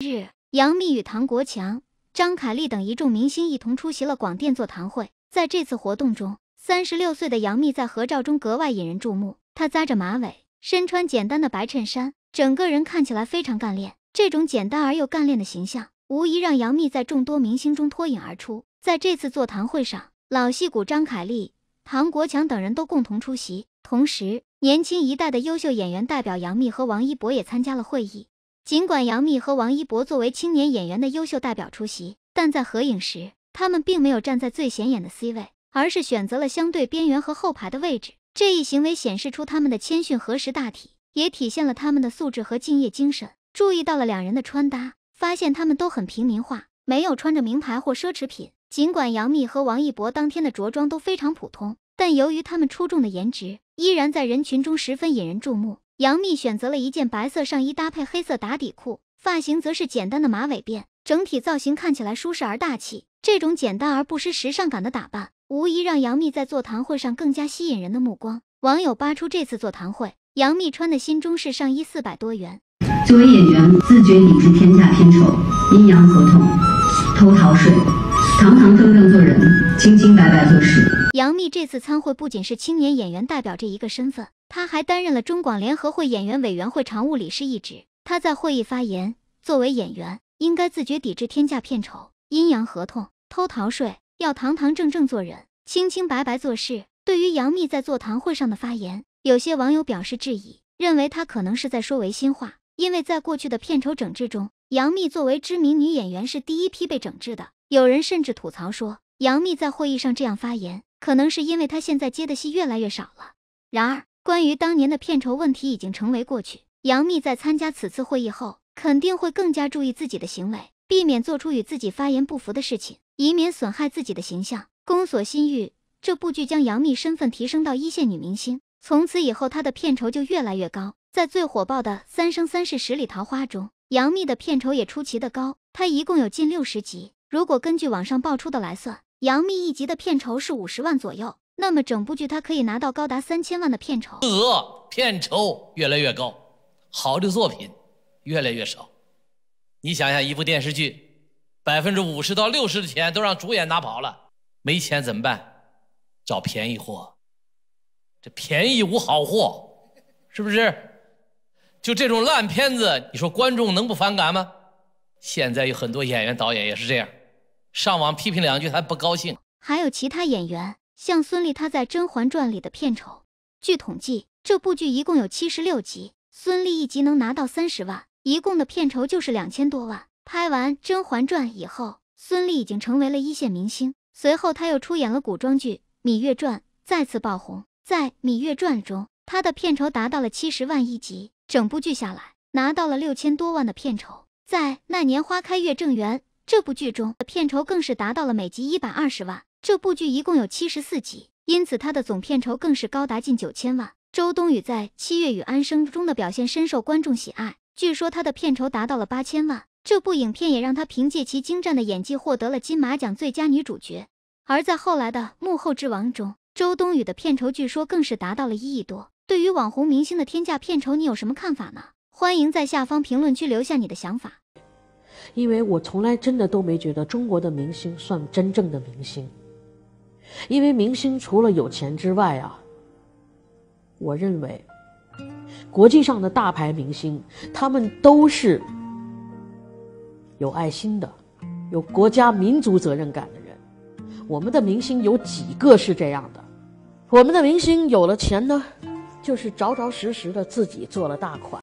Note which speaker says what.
Speaker 1: 日，杨幂与唐国强。张凯丽等一众明星一同出席了广电座谈会。在这次活动中，三十六岁的杨幂在合照中格外引人注目。她扎着马尾，身穿简单的白衬衫，整个人看起来非常干练。这种简单而又干练的形象，无疑让杨幂在众多明星中脱颖而出。在这次座谈会上，老戏骨张凯丽、唐国强等人都共同出席，同时年轻一代的优秀演员代表杨幂和王一博也参加了会议。尽管杨幂和王一博作为青年演员的优秀代表出席，但在合影时，他们并没有站在最显眼的 C 位，而是选择了相对边缘和后排的位置。这一行为显示出他们的谦逊和识大体，也体现了他们的素质和敬业精神。注意到了两人的穿搭，发现他们都很平民化，没有穿着名牌或奢侈品。尽管杨幂和王一博当天的着装都非常普通，但由于他们出众的颜值，依然在人群中十分引人注目。杨幂选择了一件白色上衣搭配黑色打底裤，发型则是简单的马尾辫，整体造型看起来舒适而大气。这种简单而不失时尚感的打扮，无疑让杨幂在座谈会上更加吸引人的目光。网友扒出这次座谈会，杨幂穿的新中式上衣四百多元。
Speaker 2: 作为演员，自觉抵制天价片酬，阴阳合同，偷逃税，堂堂正正做
Speaker 1: 人，清清白白做事。杨幂这次参会不仅是青年演员代表这一个身份。他还担任了中广联合会演员委员会常务理事一职。他在会议发言，作为演员，应该自觉抵制天价片酬、阴阳合同、偷逃税，要堂堂正正做人，清清白白做事。对于杨幂在座谈会上的发言，有些网友表示质疑，认为她可能是在说违心话。因为在过去的片酬整治中，杨幂作为知名女演员是第一批被整治的。有人甚至吐槽说，杨幂在会议上这样发言，可能是因为她现在接的戏越来越少了。然而。关于当年的片酬问题已经成为过去。杨幂在参加此次会议后，肯定会更加注意自己的行为，避免做出与自己发言不符的事情，以免损害自己的形象。《宫锁心玉》这部剧将杨幂身份提升到一线女明星，从此以后她的片酬就越来越高。在最火爆的《三生三世十里桃花》中，杨幂的片酬也出奇的高，她一共有近六十集。如果根据网上爆出的来算，杨幂一集的片酬是五十万左右。那么整部剧他可以拿到高达三千万的片酬，
Speaker 2: 额片酬越来越高，好的作品越来越少。你想想，一部电视剧百分之五十到六十的钱都让主演拿跑了，没钱怎么办？找便宜货，这便宜无好货，是不是？就这种烂片子，你说观众能不反感吗？现在有很多演员、导演也是这样，上网批评两句还不高兴，
Speaker 1: 还有其他演员。像孙俪，她在《甄嬛传》里的片酬，据统计，这部剧一共有七十六集，孙俪一集能拿到三十万，一共的片酬就是两千多万。拍完《甄嬛传》以后，孙俪已经成为了一线明星。随后，她又出演了古装剧《芈月传》，再次爆红。在《芈月传》中，她的片酬达到了七十万一集，整部剧下来拿到了六千多万的片酬。在《那年花开月正圆》这部剧中，片酬更是达到了每集一百二十万。这部剧一共有七十四集，因此它的总片酬更是高达近九千万。周冬雨在《七月与安生》中的表现深受观众喜爱，据说她的片酬达到了八千万。这部影片也让她凭借其精湛的演技获得了金马奖最佳女主角。而在后来的《幕后之王》中，周冬雨的片酬据说更是达到了一亿多。对于网红明星的天价片酬，你有什么看法呢？欢迎在下方评论区留下你的想法。
Speaker 2: 因为我从来真的都没觉得中国的明星算真正的明星。因为明星除了有钱之外啊，我认为，国际上的大牌明星他们都是有爱心的，有国家民族责任感的人。我们的明星有几个是这样的？我们的明星有了钱呢，就是着着实实的自己做了大款。